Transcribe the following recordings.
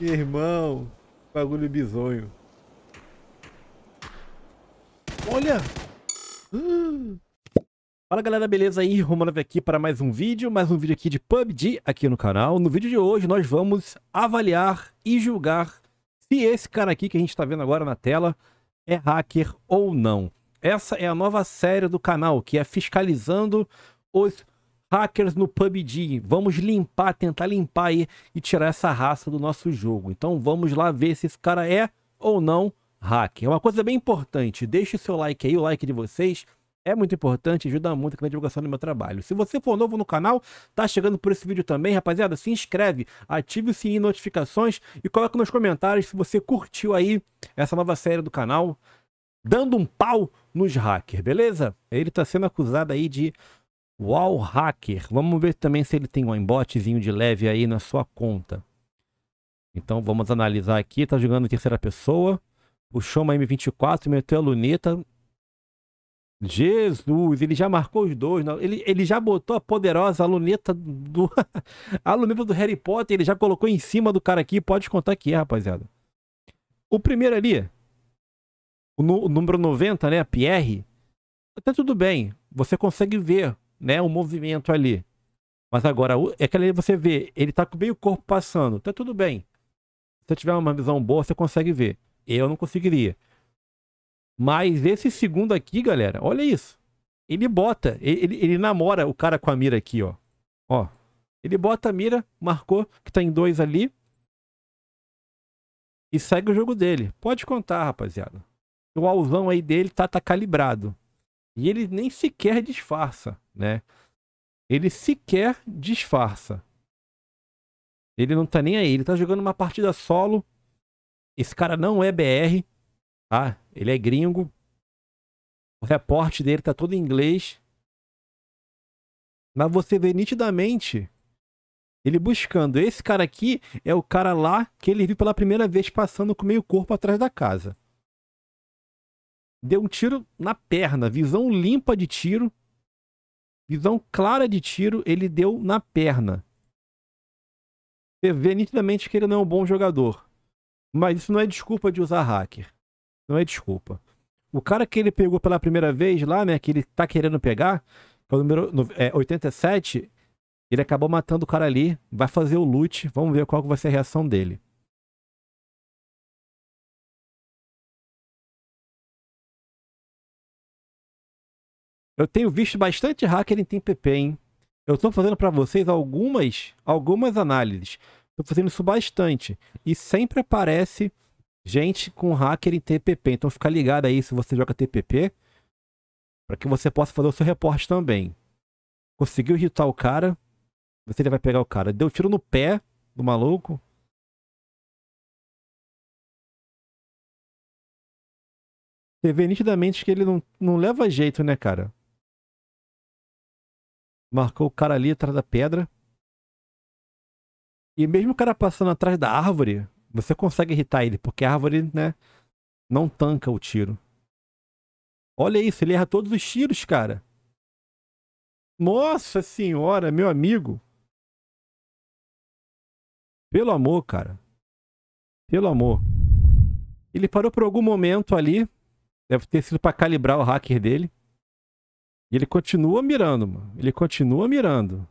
Irmão, bagulho bizonho. Olha! Ah! Fala galera, beleza aí? Romanov aqui para mais um vídeo, mais um vídeo aqui de PUBG aqui no canal. No vídeo de hoje nós vamos avaliar e julgar se esse cara aqui que a gente está vendo agora na tela é hacker ou não. Essa é a nova série do canal, que é fiscalizando os hackers no PUBG. Vamos limpar, tentar limpar aí e tirar essa raça do nosso jogo. Então vamos lá ver se esse cara é ou não hacker. É uma coisa bem importante, deixe o seu like aí, o like de vocês. É muito importante, ajuda muito na divulgação do meu trabalho. Se você for novo no canal, tá chegando por esse vídeo também, rapaziada, se inscreve, ative o sininho de notificações e coloca nos comentários se você curtiu aí essa nova série do canal, dando um pau nos hackers, beleza? Ele tá sendo acusado aí de Wall Hacker. Vamos ver também se ele tem um embotezinho de leve aí na sua conta. Então vamos analisar aqui. Tá jogando em terceira pessoa. Puxou uma M24, meteu a luneta. Jesus, ele já marcou os dois. Ele, ele já botou a poderosa luneta do. a luneta do Harry Potter, ele já colocou em cima do cara aqui. Pode contar que é, rapaziada. O primeiro ali, o, número 90, né? Pierre. Tá tudo bem. Você consegue ver né, o movimento ali. Mas agora, é que ali você vê, ele tá com meio corpo passando, tá tudo bem. Se você tiver uma visão boa, você consegue ver. Eu não conseguiria. Mas esse segundo aqui, galera, olha isso. Ele bota, ele, ele namora o cara com a mira aqui, ó. Ó. Ele bota a mira, marcou que tá em dois ali. E segue o jogo dele. Pode contar, rapaziada. O alzão aí dele tá, tá calibrado. E ele nem sequer disfarça né? Ele sequer disfarça. Ele não tá nem aí. Ele tá jogando uma partida solo. Esse cara não é BR, tá? Ele é gringo. O reporte dele tá todo em inglês. Mas você vê nitidamente ele buscando. Esse cara aqui é o cara lá que ele viu pela primeira vez passando com meio corpo atrás da casa. Deu um tiro na perna, visão limpa de tiro. Visão clara de tiro, ele deu na perna. Você vê nitidamente que ele não é um bom jogador. Mas isso não é desculpa de usar hacker. Não é desculpa. O cara que ele pegou pela primeira vez lá, né, que ele tá querendo pegar, que é o número é, 87, ele acabou matando o cara ali, vai fazer o loot, vamos ver qual vai ser a reação dele. Eu tenho visto bastante hacker em TPP, hein? Eu estou fazendo para vocês algumas, algumas análises. Estou fazendo isso bastante. E sempre aparece gente com hacker em TPP. Então fica ligado aí se você joga TPP. Para que você possa fazer o seu reporte também. Conseguiu irritar o cara. Você vai pegar o cara. Deu tiro no pé do maluco. Você vê nitidamente que ele não, não leva jeito, né, cara? Marcou o cara ali atrás da pedra. E mesmo o cara passando atrás da árvore, você consegue irritar ele, porque a árvore, né, não tanca o tiro. Olha isso, ele erra todos os tiros, cara. Nossa senhora, meu amigo. Pelo amor, cara. Pelo amor. Ele parou por algum momento ali. Deve ter sido para calibrar o hacker dele. E ele continua mirando, mano. Ele continua mirando.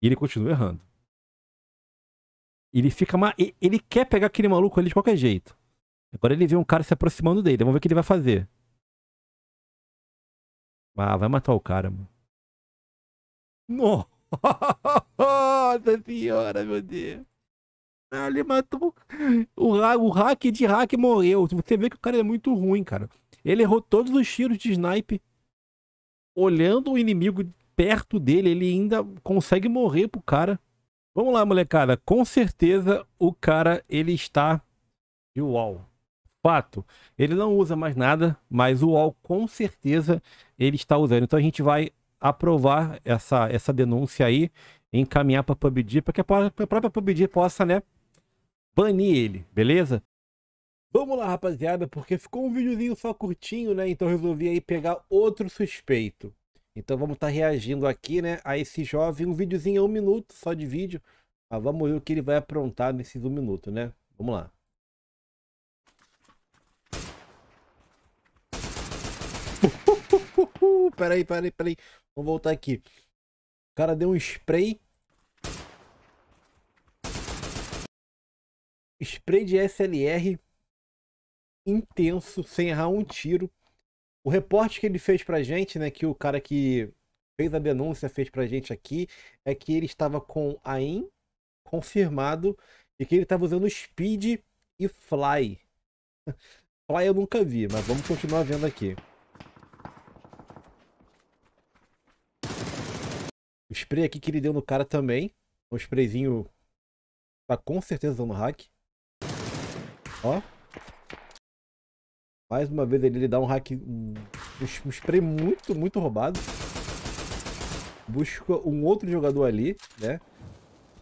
E ele continua errando. Ele fica. Ma... Ele quer pegar aquele maluco ali de qualquer jeito. Agora ele vê um cara se aproximando dele. Vamos ver o que ele vai fazer. Ah, vai matar o cara, mano. Nossa senhora, meu Deus. Ah, ele matou. O, o hack de hack morreu. Você vê que o cara é muito ruim, cara. Ele errou todos os tiros de snipe. Olhando o inimigo perto dele, ele ainda consegue morrer pro cara. Vamos lá, molecada. Com certeza o cara ele está de wall. Fato. Ele não usa mais nada, mas o wall com certeza ele está usando. Então a gente vai aprovar essa, essa denúncia aí, encaminhar para PUBG, para que a própria PUBG possa, né, banir ele, beleza? Vamos lá, rapaziada, porque ficou um videozinho só curtinho, né? Então resolvi aí pegar outro suspeito. Então vamos estar tá reagindo aqui, né? A esse jovem, um videozinho é um minuto só de vídeo. Mas ah, vamos ver o que ele vai aprontar nesses um minuto, né? Vamos lá. peraí, peraí, peraí. Vamos voltar aqui. O cara deu um spray. Spray de SLR intenso, sem errar um tiro. O reporte que ele fez pra gente, né, que o cara que fez a denúncia fez pra gente aqui, é que ele estava com AIM confirmado e que ele estava usando Speed e Fly. Fly eu nunca vi, mas vamos continuar vendo aqui. O spray aqui que ele deu no cara também. Um sprayzinho tá com certeza no hack. Ó. Mais uma vez ele, ele dá um hack, um, um spray muito, muito roubado. Busca um outro jogador ali, né?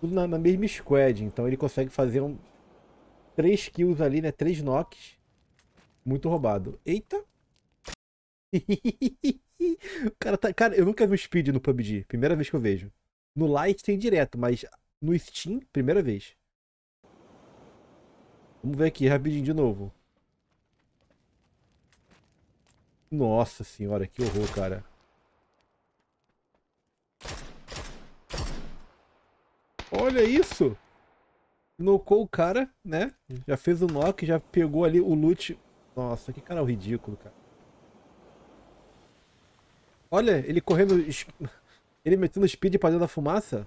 Tudo na, na mesma squad, então ele consegue fazer um... três kills ali, né? Três knocks. Muito roubado. Eita! o cara tá... Cara, eu nunca vi um speed no PUBG. Primeira vez que eu vejo. No Light tem direto, mas no Steam, primeira vez. Vamos ver aqui, rapidinho de novo. Nossa senhora, que horror, cara. Olha isso! Nocou o cara, né? Já fez o knock, já pegou ali o loot. Nossa, que canal ridículo, cara. Olha, ele correndo... Ele metendo speed pra dentro da fumaça.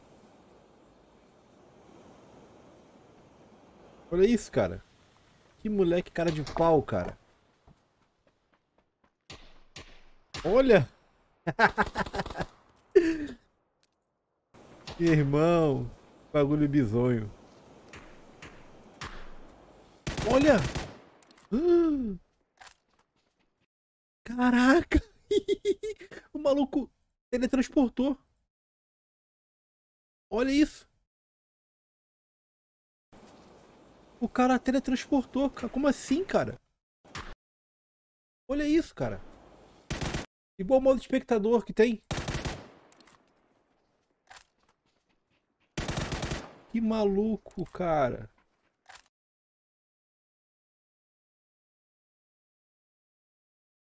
Olha isso, cara. Que moleque cara de pau, cara. Olha! Irmão, bagulho bizonho. Olha! Caraca! o maluco teletransportou. Olha isso. O cara teletransportou. Como assim, cara? Olha isso, cara. E bom modo espectador que tem. Que maluco, cara.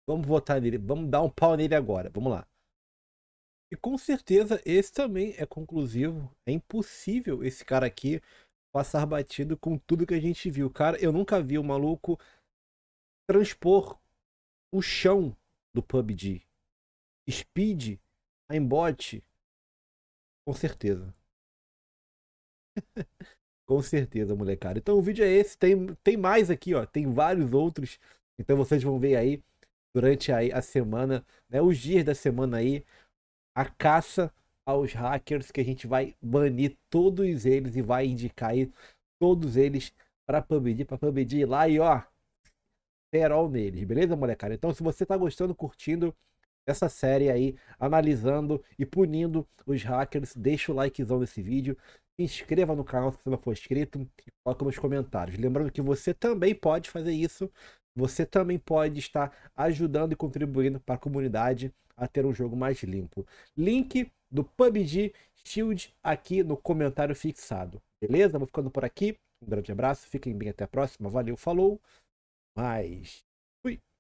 Vamos votar nele. Vamos dar um pau nele agora. Vamos lá. E com certeza esse também é conclusivo. É impossível esse cara aqui passar batido com tudo que a gente viu. Cara, eu nunca vi o um maluco transpor o chão do PUBG. Speed, Aimbot, com certeza. com certeza, molecada. Então o vídeo é esse, tem, tem mais aqui, ó, tem vários outros. Então vocês vão ver aí durante a, a semana, né, os dias da semana aí, a caça aos hackers que a gente vai banir todos eles e vai indicar aí todos eles para PUBG, para PUBG ir lá e ó, ferol neles, beleza, molecada? Então se você tá gostando, curtindo, essa série aí, analisando e punindo os hackers. Deixa o likezão nesse vídeo, se inscreva no canal se você não for inscrito e coloca nos comentários. Lembrando que você também pode fazer isso. Você também pode estar ajudando e contribuindo para a comunidade a ter um jogo mais limpo. Link do PUBG Shield aqui no comentário fixado. Beleza? Vou ficando por aqui. Um grande abraço, fiquem bem até a próxima. Valeu, falou. Mas fui.